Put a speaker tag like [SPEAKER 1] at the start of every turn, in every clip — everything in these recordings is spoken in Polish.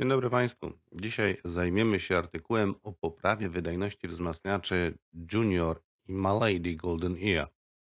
[SPEAKER 1] Dzień dobry Państwu. Dzisiaj zajmiemy się artykułem o poprawie wydajności wzmacniaczy Junior i Malady Golden Ear.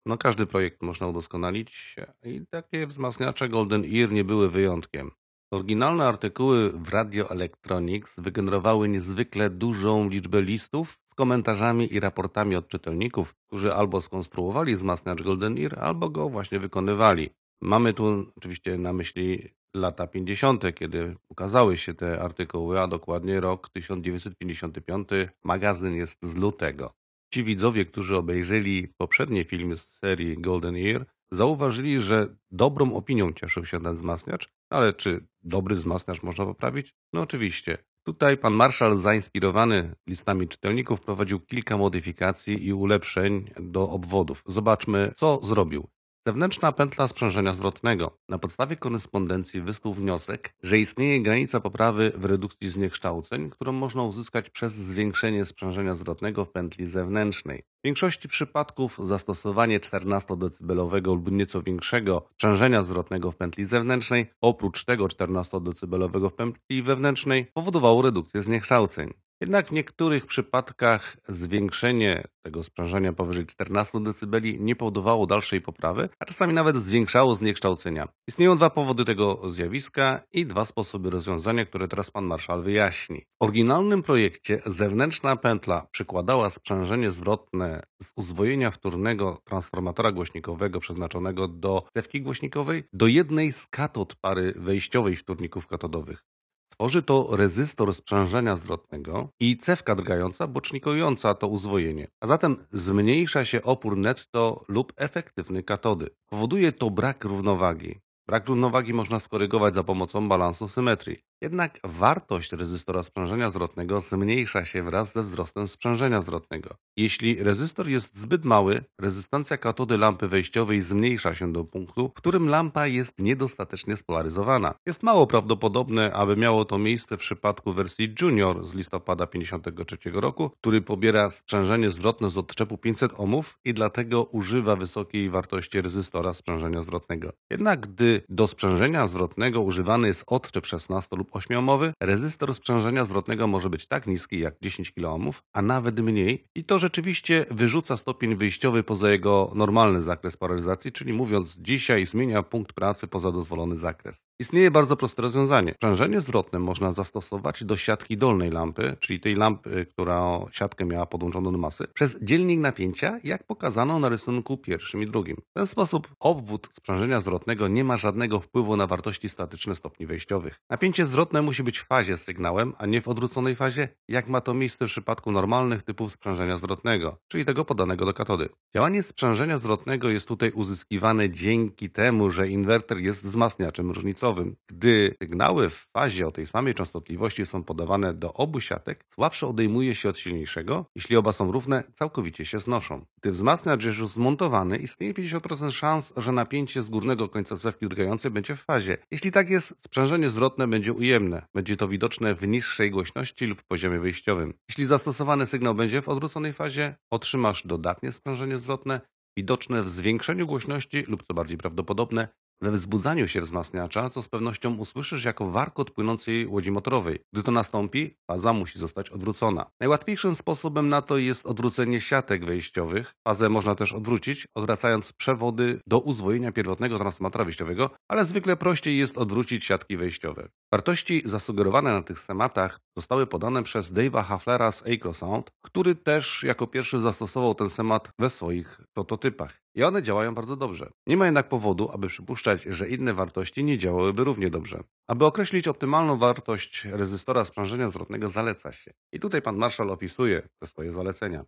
[SPEAKER 1] No każdy projekt można udoskonalić i takie wzmacniacze Golden Ear nie były wyjątkiem. Oryginalne artykuły w Radio Electronics wygenerowały niezwykle dużą liczbę listów z komentarzami i raportami od czytelników, którzy albo skonstruowali wzmacniacz Golden Ear, albo go właśnie wykonywali. Mamy tu oczywiście na myśli lata 50., kiedy ukazały się te artykuły, a dokładnie rok 1955, magazyn jest z lutego. Ci widzowie, którzy obejrzeli poprzednie filmy z serii Golden Year, zauważyli, że dobrą opinią cieszył się ten wzmacniacz, ale czy dobry wzmacniacz można poprawić? No oczywiście. Tutaj pan marszał, zainspirowany listami czytelników, prowadził kilka modyfikacji i ulepszeń do obwodów. Zobaczmy, co zrobił. Zewnętrzna pętla sprzężenia zwrotnego. Na podstawie korespondencji wysłał wniosek, że istnieje granica poprawy w redukcji zniekształceń, którą można uzyskać przez zwiększenie sprzężenia zwrotnego w pętli zewnętrznej. W większości przypadków zastosowanie 14-decybelowego lub nieco większego sprzężenia zwrotnego w pętli zewnętrznej, oprócz tego 14-decybelowego w pętli wewnętrznej, powodowało redukcję zniekształceń. Jednak w niektórych przypadkach zwiększenie tego sprzężenia powyżej 14 dB nie powodowało dalszej poprawy, a czasami nawet zwiększało zniekształcenia. Istnieją dwa powody tego zjawiska i dwa sposoby rozwiązania, które teraz pan marszał wyjaśni. W oryginalnym projekcie zewnętrzna pętla przykładała sprzężenie zwrotne z uzwojenia wtórnego transformatora głośnikowego przeznaczonego do cewki głośnikowej do jednej z katod pary wejściowej wtórników katodowych. Tworzy to rezystor sprzężenia zwrotnego i cewka drgająca bocznikująca to uzwojenie, a zatem zmniejsza się opór netto lub efektywny katody. Powoduje to brak równowagi. Brak równowagi można skorygować za pomocą balansu symetrii. Jednak wartość rezystora sprzężenia zwrotnego zmniejsza się wraz ze wzrostem sprzężenia zwrotnego. Jeśli rezystor jest zbyt mały, rezystancja katody lampy wejściowej zmniejsza się do punktu, w którym lampa jest niedostatecznie spolaryzowana. Jest mało prawdopodobne, aby miało to miejsce w przypadku wersji Junior z listopada 1953 roku, który pobiera sprzężenie zwrotne z odczepu 500 ohmów i dlatego używa wysokiej wartości rezystora sprzężenia zwrotnego. Jednak gdy do sprzężenia zwrotnego używany jest odczep 16 lub ośmiomowy, rezystor sprzężenia zwrotnego może być tak niski jak 10 kOhm, a nawet mniej i to rzeczywiście wyrzuca stopień wyjściowy poza jego normalny zakres polaryzacji, czyli mówiąc dzisiaj zmienia punkt pracy poza dozwolony zakres. Istnieje bardzo proste rozwiązanie. Sprzężenie zwrotne można zastosować do siatki dolnej lampy, czyli tej lampy, która siatkę miała podłączoną do masy, przez dzielnik napięcia, jak pokazano na rysunku pierwszym i drugim. W ten sposób obwód sprzężenia zwrotnego nie ma żadnego wpływu na wartości statyczne stopni wejściowych. Napięcie zwrotne Zwrotne musi być w fazie z sygnałem, a nie w odwróconej fazie, jak ma to miejsce w przypadku normalnych typów sprzężenia zwrotnego, czyli tego podanego do katody. Działanie sprzężenia zwrotnego jest tutaj uzyskiwane dzięki temu, że inwerter jest wzmacniaczem różnicowym. Gdy sygnały w fazie o tej samej częstotliwości są podawane do obu siatek, słabsze odejmuje się od silniejszego, jeśli oba są równe, całkowicie się znoszą. Gdy wzmacniacz jest już zmontowany, istnieje 50% szans, że napięcie z górnego końca cewki drgającej będzie w fazie. Jeśli tak jest, sprzężenie zwrotne będzie u ujemne. Będzie to widoczne w niższej głośności lub poziomie wyjściowym. Jeśli zastosowany sygnał będzie w odwróconej fazie, otrzymasz dodatnie sprężenie zwrotne widoczne w zwiększeniu głośności lub, co bardziej prawdopodobne, we wzbudzaniu się wzmacniacza, co z pewnością usłyszysz jako warkot płynącej łodzi motorowej. Gdy to nastąpi, faza musi zostać odwrócona. Najłatwiejszym sposobem na to jest odwrócenie siatek wejściowych. Fazę można też odwrócić, odwracając przewody do uzwojenia pierwotnego transformatora wejściowego, ale zwykle prościej jest odwrócić siatki wejściowe. Wartości zasugerowane na tych schematach zostały podane przez Dave'a Haflera z Acro Sound, który też jako pierwszy zastosował ten schemat we swoich prototypach. I one działają bardzo dobrze. Nie ma jednak powodu, aby przypuszczać, że inne wartości nie działałyby równie dobrze. Aby określić optymalną wartość rezystora sprzężenia zwrotnego zaleca się. I tutaj pan marszał opisuje te swoje zalecenia.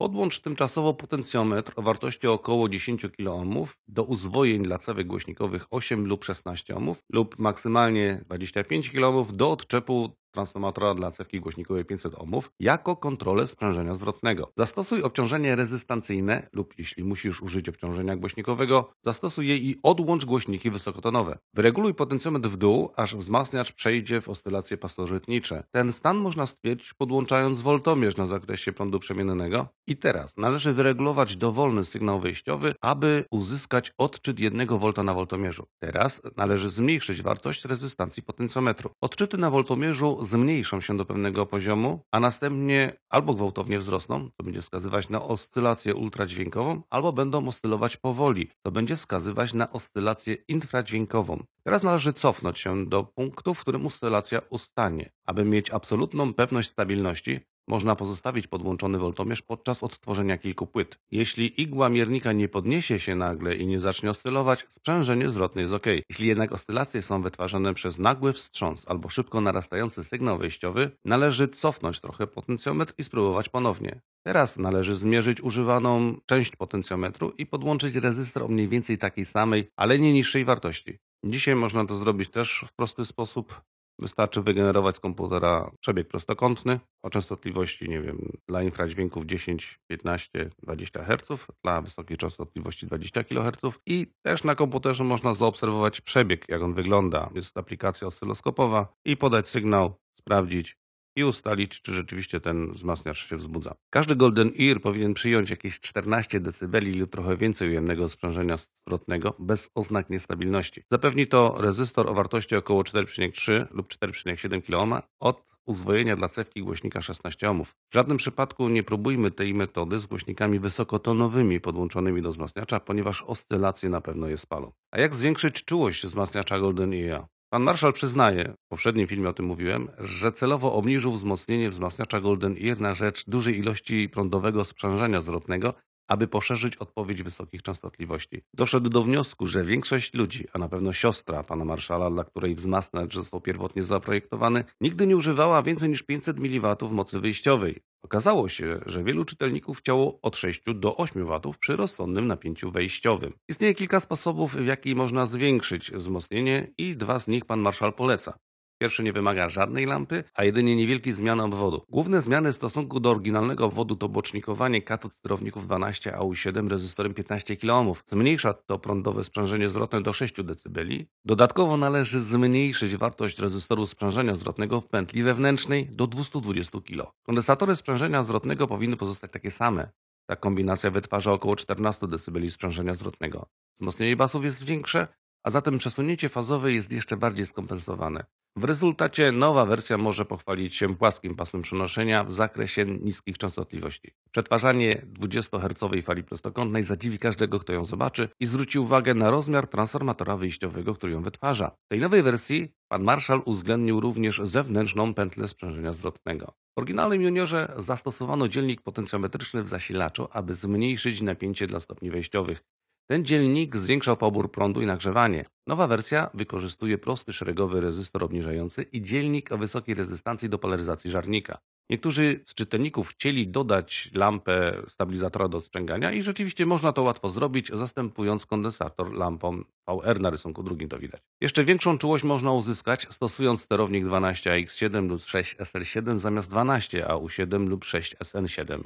[SPEAKER 1] Podłącz tymczasowo potencjometr o wartości około 10 kOhm do uzwojeń dla cewek głośnikowych 8 lub 16 ohmów lub maksymalnie 25 kOhm do odczepu transformatora dla cewki głośnikowej 500 ohmów jako kontrolę sprzężenia zwrotnego. Zastosuj obciążenie rezystancyjne lub jeśli musisz użyć obciążenia głośnikowego, zastosuj je i odłącz głośniki wysokotonowe. Wyreguluj potencjometr w dół, aż wzmacniacz przejdzie w oscylacje pasożytnicze. Ten stan można stwierdzić podłączając woltomierz na zakresie prądu przemiennego. I teraz należy wyregulować dowolny sygnał wyjściowy, aby uzyskać odczyt 1 V na woltomierzu. Teraz należy zmniejszyć wartość rezystancji potencjometru. Odczyty na woltomierzu zmniejszą się do pewnego poziomu, a następnie albo gwałtownie wzrosną, to będzie wskazywać na oscylację ultradźwiękową, albo będą oscylować powoli, to będzie wskazywać na oscylację infradźwiękową. Teraz należy cofnąć się do punktu, w którym oscylacja ustanie. Aby mieć absolutną pewność stabilności, można pozostawić podłączony woltomierz podczas odtworzenia kilku płyt. Jeśli igła miernika nie podniesie się nagle i nie zacznie oscylować, sprzężenie zwrotne jest ok. Jeśli jednak oscylacje są wytwarzane przez nagły wstrząs albo szybko narastający sygnał wejściowy, należy cofnąć trochę potencjometr i spróbować ponownie. Teraz należy zmierzyć używaną część potencjometru i podłączyć rezystor o mniej więcej takiej samej, ale nie niższej wartości. Dzisiaj można to zrobić też w prosty sposób. Wystarczy wygenerować z komputera przebieg prostokątny o częstotliwości, nie wiem, dla infradźwięków 10, 15, 20 Hz, dla wysokiej częstotliwości 20 kHz i też na komputerze można zaobserwować przebieg, jak on wygląda. Jest aplikacja oscyloskopowa i podać sygnał, sprawdzić, i ustalić, czy rzeczywiście ten wzmacniacz się wzbudza. Każdy Golden Ear powinien przyjąć jakieś 14 dB lub trochę więcej ujemnego sprzężenia zwrotnego bez oznak niestabilności. Zapewni to rezystor o wartości około 4,3 lub 4,7 kOhm od uzwojenia dla cewki głośnika 16 ohmów. W żadnym przypadku nie próbujmy tej metody z głośnikami wysokotonowymi podłączonymi do wzmacniacza, ponieważ oscylacje na pewno je spalą. A jak zwiększyć czułość wzmacniacza Golden Ear? Pan marszał przyznaje, w poprzednim filmie o tym mówiłem, że celowo obniżył wzmocnienie wzmacniacza Golden Ear na rzecz dużej ilości prądowego sprzężenia zwrotnego aby poszerzyć odpowiedź wysokich częstotliwości. Doszedł do wniosku, że większość ludzi, a na pewno siostra pana marszala, dla której wzmacniacz został pierwotnie zaprojektowany, nigdy nie używała więcej niż 500 mW mocy wyjściowej. Okazało się, że wielu czytelników chciało od 6 do 8 W przy rozsądnym napięciu wejściowym. Istnieje kilka sposobów, w jaki można zwiększyć wzmocnienie i dwa z nich pan marszal poleca. Pierwszy nie wymaga żadnej lampy, a jedynie niewielki zmian obwodu. Główne zmiany w stosunku do oryginalnego obwodu to bocznikowanie katod sterowników 12 AU7 rezystorem 15 kΩ. Zmniejsza to prądowe sprzężenie zwrotne do 6 dB. Dodatkowo należy zmniejszyć wartość rezystoru sprzężenia zwrotnego w pętli wewnętrznej do 220 kilo. Kondensatory sprzężenia zwrotnego powinny pozostać takie same. Ta kombinacja wytwarza około 14 dB sprzężenia zwrotnego. Wzmocnienie basów jest większe, a zatem przesunięcie fazowe jest jeszcze bardziej skompensowane. W rezultacie nowa wersja może pochwalić się płaskim pasmem przenoszenia w zakresie niskich częstotliwości. Przetwarzanie 20-hercowej fali prostokątnej zadziwi każdego, kto ją zobaczy i zwróci uwagę na rozmiar transformatora wyjściowego, który ją wytwarza. W tej nowej wersji pan Marshall uwzględnił również zewnętrzną pętlę sprzężenia zwrotnego. W oryginalnym juniorze zastosowano dzielnik potencjometryczny w zasilaczu, aby zmniejszyć napięcie dla stopni wejściowych. Ten dzielnik zwiększał pobór prądu i nagrzewanie. Nowa wersja wykorzystuje prosty szeregowy rezystor obniżający i dzielnik o wysokiej rezystancji do polaryzacji żarnika. Niektórzy z czytelników chcieli dodać lampę stabilizatora do sprzęgania i rzeczywiście można to łatwo zrobić, zastępując kondensator lampą VR na rysunku drugim to widać. Jeszcze większą czułość można uzyskać stosując sterownik 12AX7 lub 6SL7 zamiast 12AU7 lub 6SN7.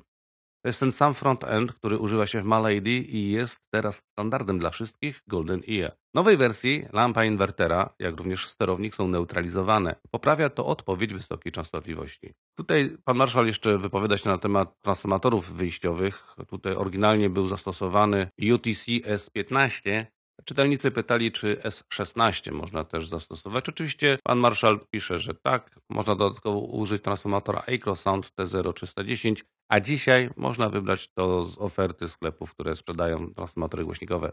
[SPEAKER 1] To jest ten sam End, który używa się w Malady i jest teraz standardem dla wszystkich Golden Ear. W nowej wersji lampa inwertera, jak również sterownik są neutralizowane. Poprawia to odpowiedź wysokiej częstotliwości. Tutaj pan marszał jeszcze wypowiada się na temat transformatorów wyjściowych. Tutaj oryginalnie był zastosowany UTC S15, Czytelnicy pytali, czy S16 można też zastosować. Oczywiście pan marszał pisze, że tak. Można dodatkowo użyć transformatora Acrosound T0310, a dzisiaj można wybrać to z oferty sklepów, które sprzedają transformatory głośnikowe.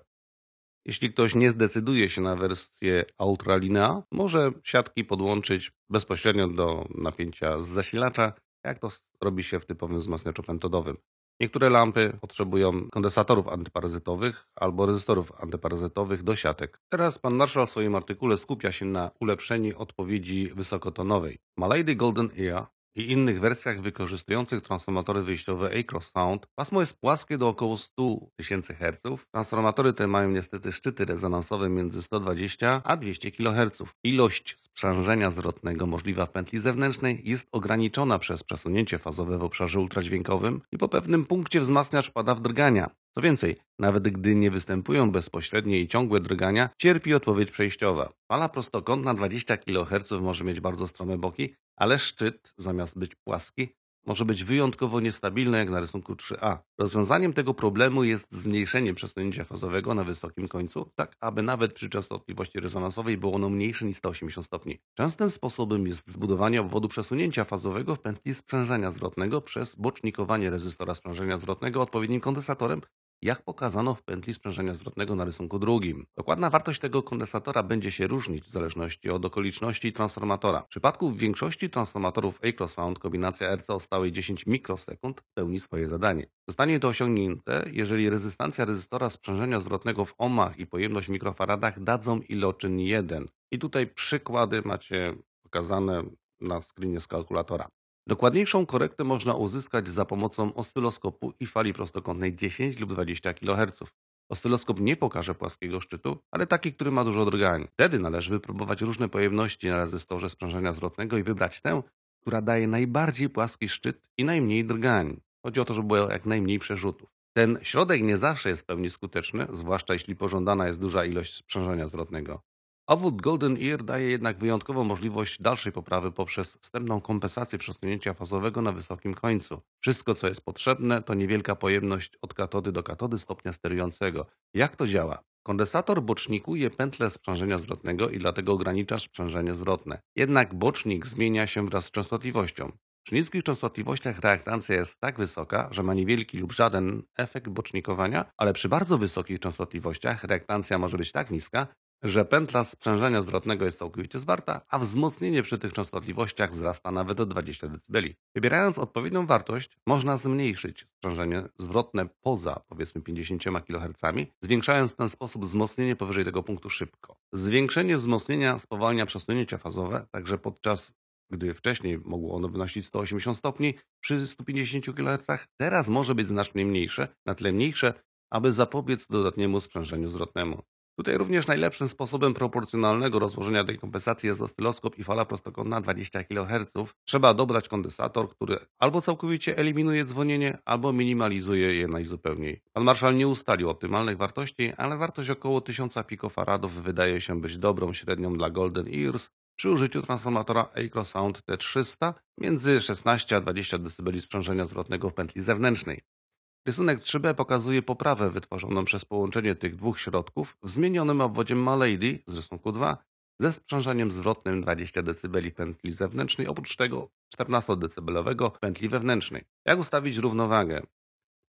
[SPEAKER 1] Jeśli ktoś nie zdecyduje się na wersję ultralinea, może siatki podłączyć bezpośrednio do napięcia z zasilacza, jak to robi się w typowym wzmacniaczu pentodowym. Niektóre lampy potrzebują kondensatorów antyparazytowych albo rezystorów antyparazytowych do siatek. Teraz pan Marshall w swoim artykule skupia się na ulepszeniu odpowiedzi wysokotonowej. Malady Golden Ear i innych wersjach wykorzystujących transformatory wyjściowe Across Sound pasmo jest płaskie do około 100 000 Hz. Transformatory te mają niestety szczyty rezonansowe między 120 a 200 kHz. Ilość sprzężenia zwrotnego możliwa w pętli zewnętrznej jest ograniczona przez przesunięcie fazowe w obszarze ultradźwiękowym i po pewnym punkcie wzmacniacz pada w drgania. Co więcej, nawet gdy nie występują bezpośrednie i ciągłe drgania, cierpi odpowiedź przejściowa. Fala prostokątna 20 kHz może mieć bardzo strome boki, ale szczyt, zamiast być płaski, może być wyjątkowo niestabilny jak na rysunku 3a. Rozwiązaniem tego problemu jest zmniejszenie przesunięcia fazowego na wysokim końcu, tak aby nawet przy częstotliwości rezonansowej było ono mniejsze niż 180 stopni. Częstym sposobem jest zbudowanie obwodu przesunięcia fazowego w pętli sprzężenia zwrotnego przez bocznikowanie rezystora sprzężenia zwrotnego odpowiednim kondensatorem jak pokazano w pętli sprzężenia zwrotnego na rysunku drugim. Dokładna wartość tego kondensatora będzie się różnić w zależności od okoliczności transformatora. W przypadku większości transformatorów Acrosound kombinacja RC o stałej 10 mikrosekund pełni swoje zadanie. Zostanie to osiągnięte, jeżeli rezystancja rezystora sprzężenia zwrotnego w ohmach i pojemność w mikrofaradach dadzą iloczyn 1. I tutaj przykłady macie pokazane na screenie z kalkulatora. Dokładniejszą korektę można uzyskać za pomocą oscyloskopu i fali prostokątnej 10 lub 20 kHz. Oscyloskop nie pokaże płaskiego szczytu, ale taki, który ma dużo drgań. Wtedy należy wypróbować różne pojemności na rezystorze sprzężenia zwrotnego i wybrać tę, która daje najbardziej płaski szczyt i najmniej drgań. Chodzi o to, żeby było jak najmniej przerzutów. Ten środek nie zawsze jest w pełni skuteczny, zwłaszcza jeśli pożądana jest duża ilość sprzężenia zwrotnego. Obwód Golden Ear daje jednak wyjątkową możliwość dalszej poprawy poprzez wstępną kompensację przesunięcia fazowego na wysokim końcu. Wszystko, co jest potrzebne, to niewielka pojemność od katody do katody stopnia sterującego. Jak to działa? Kondensator bocznikuje pętlę sprzężenia zwrotnego i dlatego ogranicza sprzężenie zwrotne. Jednak bocznik zmienia się wraz z częstotliwością. Przy niskich częstotliwościach reaktancja jest tak wysoka, że ma niewielki lub żaden efekt bocznikowania, ale przy bardzo wysokich częstotliwościach reaktancja może być tak niska, że pętla sprzężenia zwrotnego jest całkowicie zwarta, a wzmocnienie przy tych częstotliwościach wzrasta nawet o 20 dB. Wybierając odpowiednią wartość, można zmniejszyć sprzężenie zwrotne poza powiedzmy 50 kHz, zwiększając w ten sposób wzmocnienie powyżej tego punktu szybko. Zwiększenie wzmocnienia spowalnia przesunięcia fazowe, także podczas gdy wcześniej mogło ono wynosić 180 stopni przy 150 kHz, teraz może być znacznie mniejsze, na tyle mniejsze, aby zapobiec dodatniemu sprzężeniu zwrotnemu. Tutaj również najlepszym sposobem proporcjonalnego rozłożenia tej kompensacji jest oscyloskop i fala prostokątna 20 kHz. Trzeba dobrać kondensator, który albo całkowicie eliminuje dzwonienie, albo minimalizuje je najzupełniej. Pan Marszal nie ustalił optymalnych wartości, ale wartość około 1000 pikofaradów wydaje się być dobrą średnią dla Golden Ears przy użyciu transformatora Acro Sound T300 między 16 a 20 dB sprzężenia zwrotnego w pętli zewnętrznej. Rysunek 3b pokazuje poprawę wytworzoną przez połączenie tych dwóch środków w zmienionym obwodzie Malady z rysunku 2 ze sprzężeniem zwrotnym 20 dB pętli zewnętrznej, oprócz tego 14 dB pętli wewnętrznej. Jak ustawić równowagę?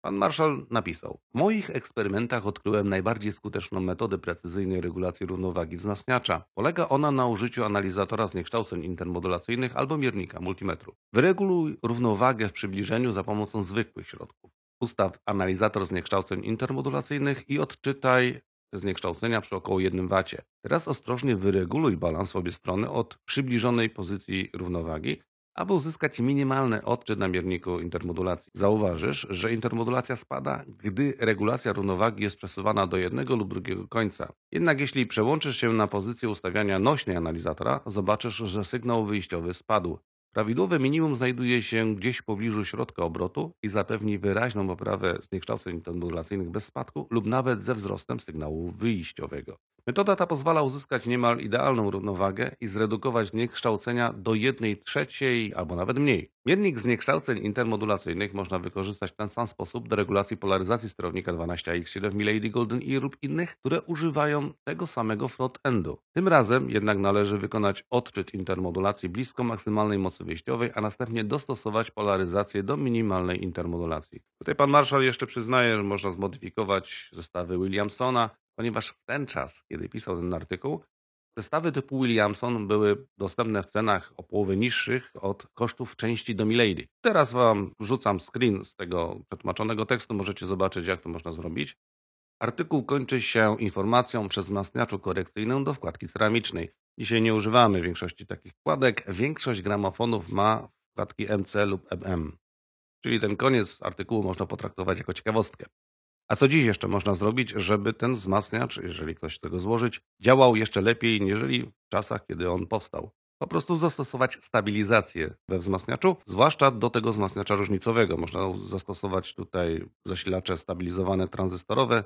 [SPEAKER 1] Pan Marszal napisał: W moich eksperymentach odkryłem najbardziej skuteczną metodę precyzyjnej regulacji równowagi wzmacniacza. Polega ona na użyciu analizatora zniekształceń intermodulacyjnych albo miernika multimetru. Wyreguluj równowagę w przybliżeniu za pomocą zwykłych środków ustaw analizator zniekształceń intermodulacyjnych i odczytaj zniekształcenia przy około 1 W. Teraz ostrożnie wyreguluj balans w obie strony od przybliżonej pozycji równowagi, aby uzyskać minimalny odczyt na mierniku intermodulacji. Zauważysz, że intermodulacja spada, gdy regulacja równowagi jest przesuwana do jednego lub drugiego końca. Jednak jeśli przełączysz się na pozycję ustawiania nośnej analizatora, zobaczysz, że sygnał wyjściowy spadł. Prawidłowe minimum znajduje się gdzieś w pobliżu środka obrotu i zapewni wyraźną poprawę zniekształceń tendulacyjnych bez spadku lub nawet ze wzrostem sygnału wyjściowego. Metoda ta pozwala uzyskać niemal idealną równowagę i zredukować zniekształcenia do 1 trzeciej albo nawet mniej. Miernik zniekształceń intermodulacyjnych można wykorzystać w ten sam sposób do regulacji polaryzacji sterownika 12X7 w Milady Golden i lub innych, które używają tego samego front-endu. Tym razem jednak należy wykonać odczyt intermodulacji blisko maksymalnej mocy wyjściowej, a następnie dostosować polaryzację do minimalnej intermodulacji. Tutaj pan Marshall jeszcze przyznaje, że można zmodyfikować zestawy Williamsona, ponieważ w ten czas, kiedy pisał ten artykuł, zestawy typu Williamson były dostępne w cenach o połowę niższych od kosztów części do Milady. Teraz Wam rzucam screen z tego przetłumaczonego tekstu, możecie zobaczyć, jak to można zrobić. Artykuł kończy się informacją przez wzmacniaczu korekcyjną do wkładki ceramicznej. Dzisiaj nie używamy większości takich wkładek. Większość gramofonów ma wkładki MC lub MM. Czyli ten koniec artykułu można potraktować jako ciekawostkę. A co dziś jeszcze można zrobić, żeby ten wzmacniacz, jeżeli ktoś tego złożyć, działał jeszcze lepiej, niż w czasach, kiedy on powstał? Po prostu zastosować stabilizację we wzmacniaczu, zwłaszcza do tego wzmacniacza różnicowego. Można zastosować tutaj zasilacze stabilizowane tranzystorowe.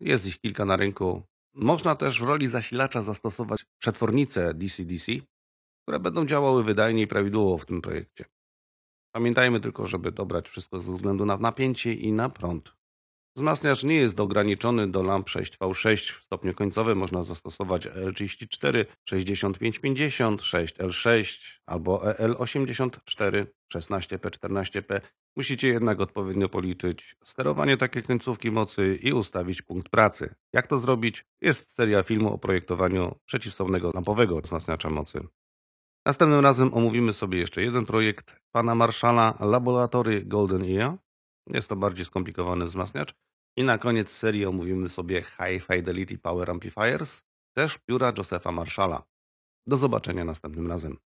[SPEAKER 1] Jest ich kilka na rynku. Można też w roli zasilacza zastosować przetwornice DC-DC, które będą działały wydajnie i prawidłowo w tym projekcie. Pamiętajmy tylko, żeby dobrać wszystko ze względu na napięcie i na prąd. Wzmacniacz nie jest ograniczony do lamp 6V6. W stopniu końcowym można zastosować EL34, 6550, 6L6 albo EL84, 16P14P. Musicie jednak odpowiednio policzyć sterowanie takiej końcówki mocy i ustawić punkt pracy. Jak to zrobić? Jest seria filmu o projektowaniu przeciwstawnego lampowego wzmacniacza mocy. Następnym razem omówimy sobie jeszcze jeden projekt pana Marszala Laboratory Golden Ear jest to bardziej skomplikowany wzmacniacz. I na koniec serii omówimy sobie High Fidelity Power Amplifiers, też pióra Josepha Marshalla. Do zobaczenia następnym razem.